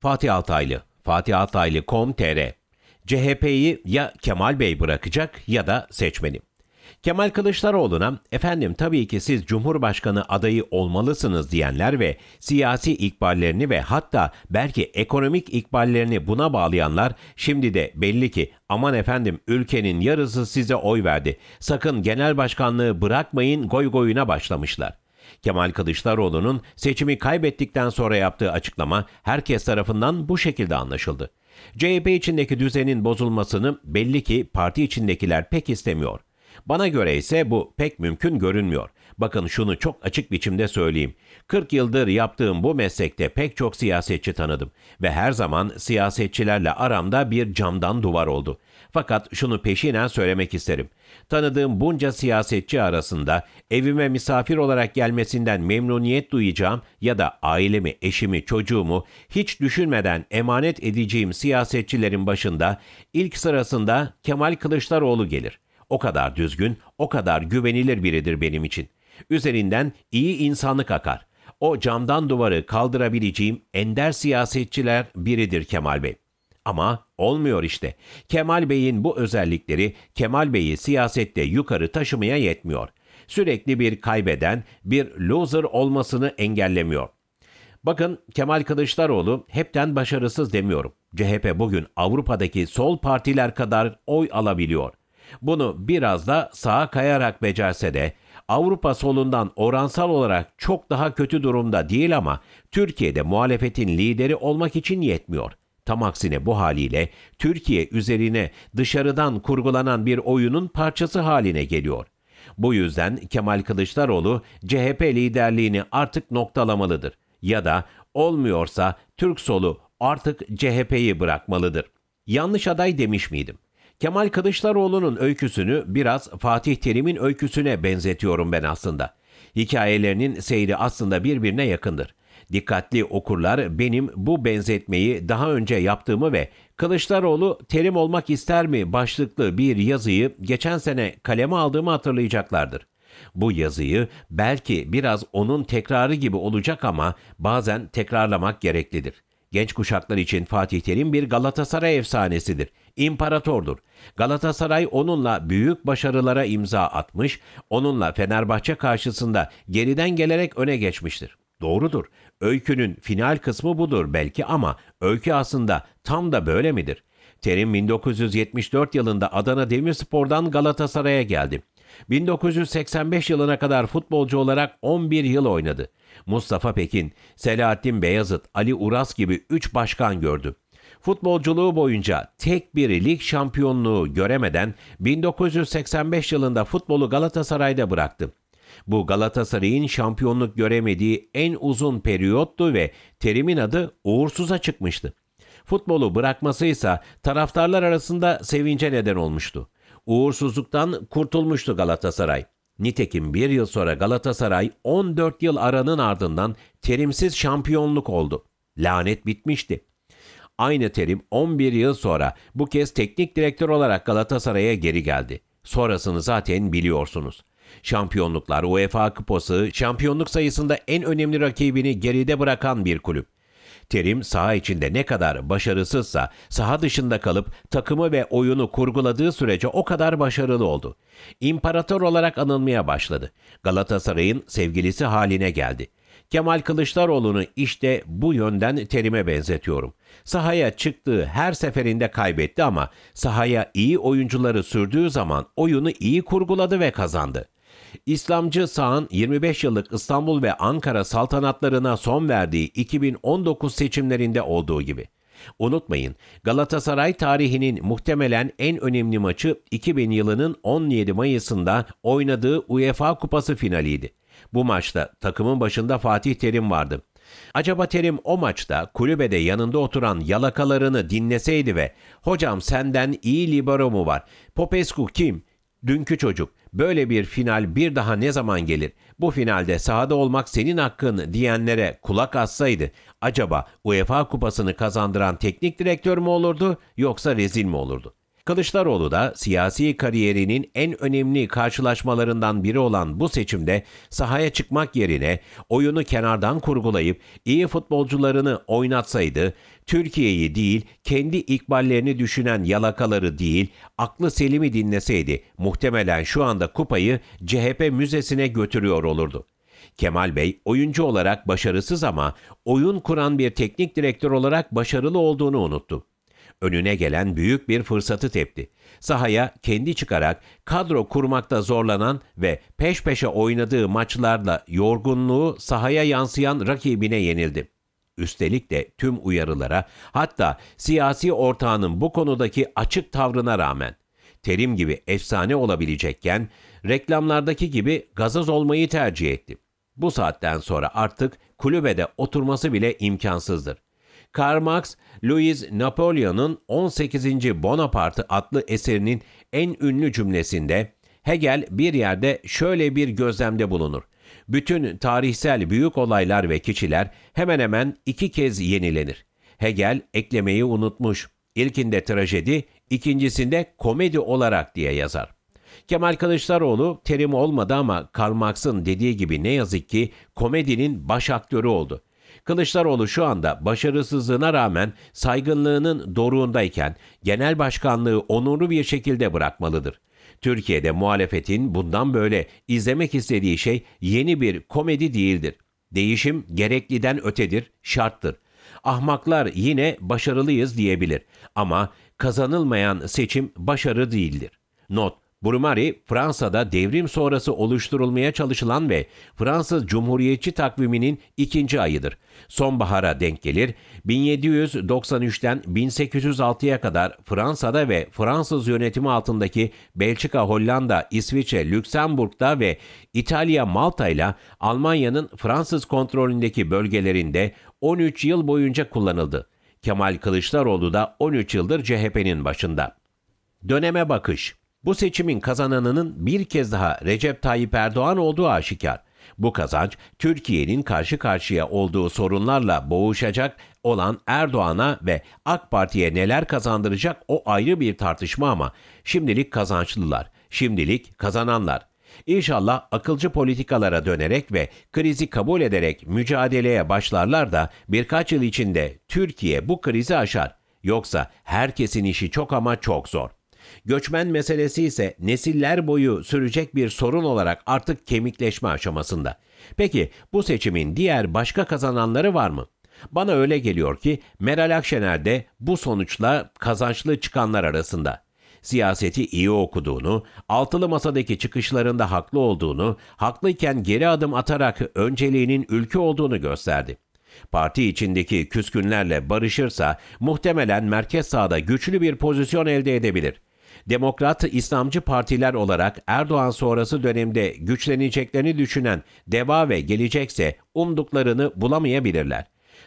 Fatih Altaylı, fatihaltaylı.com.tr CHP'yi ya Kemal Bey bırakacak ya da seçmeni. Kemal Kılıçdaroğlu'na efendim tabii ki siz Cumhurbaşkanı adayı olmalısınız diyenler ve siyasi ikballerini ve hatta belki ekonomik ikballerini buna bağlayanlar şimdi de belli ki aman efendim ülkenin yarısı size oy verdi. Sakın genel başkanlığı bırakmayın goy goyuna başlamışlar. Kemal Kılıçdaroğlu'nun seçimi kaybettikten sonra yaptığı açıklama herkes tarafından bu şekilde anlaşıldı. CHP içindeki düzenin bozulmasını belli ki parti içindekiler pek istemiyor. Bana göre ise bu pek mümkün görünmüyor. Bakın şunu çok açık biçimde söyleyeyim. 40 yıldır yaptığım bu meslekte pek çok siyasetçi tanıdım ve her zaman siyasetçilerle aramda bir camdan duvar oldu. Fakat şunu peşinen söylemek isterim. Tanıdığım bunca siyasetçi arasında evime misafir olarak gelmesinden memnuniyet duyacağım ya da ailemi, eşimi, çocuğumu hiç düşünmeden emanet edeceğim siyasetçilerin başında ilk sırasında Kemal Kılıçdaroğlu gelir. O kadar düzgün, o kadar güvenilir biridir benim için. Üzerinden iyi insanlık akar. O camdan duvarı kaldırabileceğim ender siyasetçiler biridir Kemal Bey. Ama olmuyor işte. Kemal Bey'in bu özellikleri Kemal Bey'i siyasette yukarı taşımaya yetmiyor. Sürekli bir kaybeden, bir loser olmasını engellemiyor. Bakın Kemal Kılıçdaroğlu hepten başarısız demiyorum. CHP bugün Avrupa'daki sol partiler kadar oy alabiliyor.'' Bunu biraz da sağa kayarak becerse de Avrupa solundan oransal olarak çok daha kötü durumda değil ama Türkiye'de muhalefetin lideri olmak için yetmiyor. Tam aksine bu haliyle Türkiye üzerine dışarıdan kurgulanan bir oyunun parçası haline geliyor. Bu yüzden Kemal Kılıçdaroğlu CHP liderliğini artık noktalamalıdır ya da olmuyorsa Türk solu artık CHP'yi bırakmalıdır. Yanlış aday demiş miydim? Kemal Kılıçdaroğlu'nun öyküsünü biraz Fatih Terim'in öyküsüne benzetiyorum ben aslında. Hikayelerinin seyri aslında birbirine yakındır. Dikkatli okurlar benim bu benzetmeyi daha önce yaptığımı ve Kılıçdaroğlu terim olmak ister mi başlıklı bir yazıyı geçen sene kaleme aldığımı hatırlayacaklardır. Bu yazıyı belki biraz onun tekrarı gibi olacak ama bazen tekrarlamak gereklidir. Genç kuşaklar için Fatih Terim bir Galatasaray efsanesidir. İmparatordur. Galatasaray onunla büyük başarılara imza atmış, onunla Fenerbahçe karşısında geriden gelerek öne geçmiştir. Doğrudur. Öykünün final kısmı budur belki ama öykü aslında tam da böyle midir? Terim 1974 yılında Adana Demirspor'dan Galatasaray'a geldi. 1985 yılına kadar futbolcu olarak 11 yıl oynadı. Mustafa Pekin, Selahattin Beyazıt, Ali Uras gibi 3 başkan gördü. Futbolculuğu boyunca tek bir lig şampiyonluğu göremeden 1985 yılında futbolu Galatasaray'da bıraktı. Bu Galatasaray'ın şampiyonluk göremediği en uzun periyottu ve terimin adı uğursuza çıkmıştı. Futbolu bırakması ise taraftarlar arasında sevince neden olmuştu uğursuzluktan kurtulmuştu Galatasaray. Nitekim bir yıl sonra Galatasaray 14 yıl aranın ardından terimsiz şampiyonluk oldu. Lanet bitmişti. Aynı terim 11 yıl sonra bu kez teknik direktör olarak Galatasaray'a geri geldi. Sonrasını zaten biliyorsunuz. Şampiyonluklar, UEFA Kupası, şampiyonluk sayısında en önemli rakibini geride bırakan bir kulüp. Terim saha içinde ne kadar başarısızsa saha dışında kalıp takımı ve oyunu kurguladığı sürece o kadar başarılı oldu. İmparator olarak anılmaya başladı. Galatasaray'ın sevgilisi haline geldi. Kemal Kılıçdaroğlu'nu işte bu yönden terime benzetiyorum. Sahaya çıktığı her seferinde kaybetti ama sahaya iyi oyuncuları sürdüğü zaman oyunu iyi kurguladı ve kazandı. İslamcı sağın 25 yıllık İstanbul ve Ankara saltanatlarına son verdiği 2019 seçimlerinde olduğu gibi. Unutmayın Galatasaray tarihinin muhtemelen en önemli maçı 2000 yılının 17 Mayıs'ında oynadığı UEFA Kupası finaliydi. Bu maçta takımın başında Fatih Terim vardı. Acaba Terim o maçta kulübede yanında oturan yalakalarını dinleseydi ve ''Hocam senden iyi libero mu var? Popescu kim? Dünkü çocuk, böyle bir final bir daha ne zaman gelir? Bu finalde sahada olmak senin hakkın diyenlere kulak assaydı acaba UEFA kupasını kazandıran teknik direktör mü olurdu yoksa rezil mi olurdu? Kılıçdaroğlu da siyasi kariyerinin en önemli karşılaşmalarından biri olan bu seçimde sahaya çıkmak yerine oyunu kenardan kurgulayıp iyi futbolcularını oynatsaydı, Türkiye'yi değil kendi ikballerini düşünen yalakaları değil aklı selimi dinleseydi muhtemelen şu anda kupayı CHP müzesine götürüyor olurdu. Kemal Bey oyuncu olarak başarısız ama oyun kuran bir teknik direktör olarak başarılı olduğunu unuttu önüne gelen büyük bir fırsatı tepti. Sahaya kendi çıkarak kadro kurmakta zorlanan ve peş peşe oynadığı maçlarla yorgunluğu sahaya yansıyan rakibine yenildi. Üstelik de tüm uyarılara hatta siyasi ortağının bu konudaki açık tavrına rağmen Terim gibi efsane olabilecekken reklamlardaki gibi gazoz olmayı tercih etti. Bu saatten sonra artık kulübede oturması bile imkansızdır. Karl Marx, Louis Napoleon'un 18. Bonaparte adlı eserinin en ünlü cümlesinde Hegel bir yerde şöyle bir gözlemde bulunur. Bütün tarihsel büyük olaylar ve kişiler hemen hemen iki kez yenilenir. Hegel eklemeyi unutmuş. İlkinde trajedi, ikincisinde komedi olarak diye yazar. Kemal Kılıçdaroğlu terim olmadı ama Karl Marx'ın dediği gibi ne yazık ki komedinin baş aktörü oldu. Kılıçdaroğlu şu anda başarısızlığına rağmen saygınlığının doruğundayken genel başkanlığı onurlu bir şekilde bırakmalıdır. Türkiye'de muhalefetin bundan böyle izlemek istediği şey yeni bir komedi değildir. Değişim gerekliden ötedir, şarttır. Ahmaklar yine başarılıyız diyebilir ama kazanılmayan seçim başarı değildir. Not Brumari, Fransa'da devrim sonrası oluşturulmaya çalışılan ve Fransız Cumhuriyetçi takviminin ikinci ayıdır. Sonbahara denk gelir, 1793'ten 1806'ya kadar Fransa'da ve Fransız yönetimi altındaki Belçika, Hollanda, İsviçre, Lüksemburg'da ve İtalya, Malta ile Almanya'nın Fransız kontrolündeki bölgelerinde 13 yıl boyunca kullanıldı. Kemal Kılıçdaroğlu da 13 yıldır CHP'nin başında. Döneme bakış bu seçimin kazananının bir kez daha Recep Tayyip Erdoğan olduğu aşikar. Bu kazanç Türkiye'nin karşı karşıya olduğu sorunlarla boğuşacak olan Erdoğan'a ve AK Parti'ye neler kazandıracak o ayrı bir tartışma ama şimdilik kazançlılar, şimdilik kazananlar. İnşallah akılcı politikalara dönerek ve krizi kabul ederek mücadeleye başlarlar da birkaç yıl içinde Türkiye bu krizi aşar. Yoksa herkesin işi çok ama çok zor. Göçmen meselesi ise nesiller boyu sürecek bir sorun olarak artık kemikleşme aşamasında. Peki bu seçimin diğer başka kazananları var mı? Bana öyle geliyor ki Meral Akşener de bu sonuçla kazançlı çıkanlar arasında siyaseti iyi okuduğunu, altılı masadaki çıkışlarında haklı olduğunu, haklıyken geri adım atarak önceliğinin ülke olduğunu gösterdi. Parti içindeki küskünlerle barışırsa muhtemelen merkez sağda güçlü bir pozisyon elde edebilir. Demokrat İslamcı partiler olarak Erdoğan sonrası dönemde güçleneceklerini düşünen DEVA ve Gelecekse umduklarını bulamayabilirler.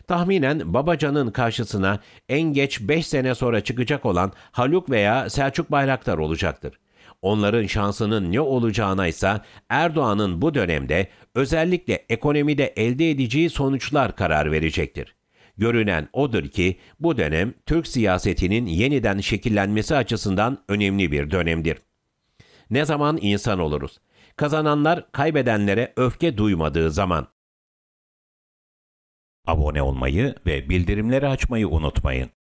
Tahminen Babacan'ın karşısına en geç 5 sene sonra çıkacak olan Haluk veya Selçuk Bayraktar olacaktır. Onların şansının ne olacağına ise Erdoğan'ın bu dönemde özellikle ekonomide elde edeceği sonuçlar karar verecektir. Görünen odur ki bu dönem Türk siyasetinin yeniden şekillenmesi açısından önemli bir dönemdir. Ne zaman insan oluruz? Kazananlar kaybedenlere öfke duymadığı zaman. Abone olmayı ve bildirimleri açmayı unutmayın.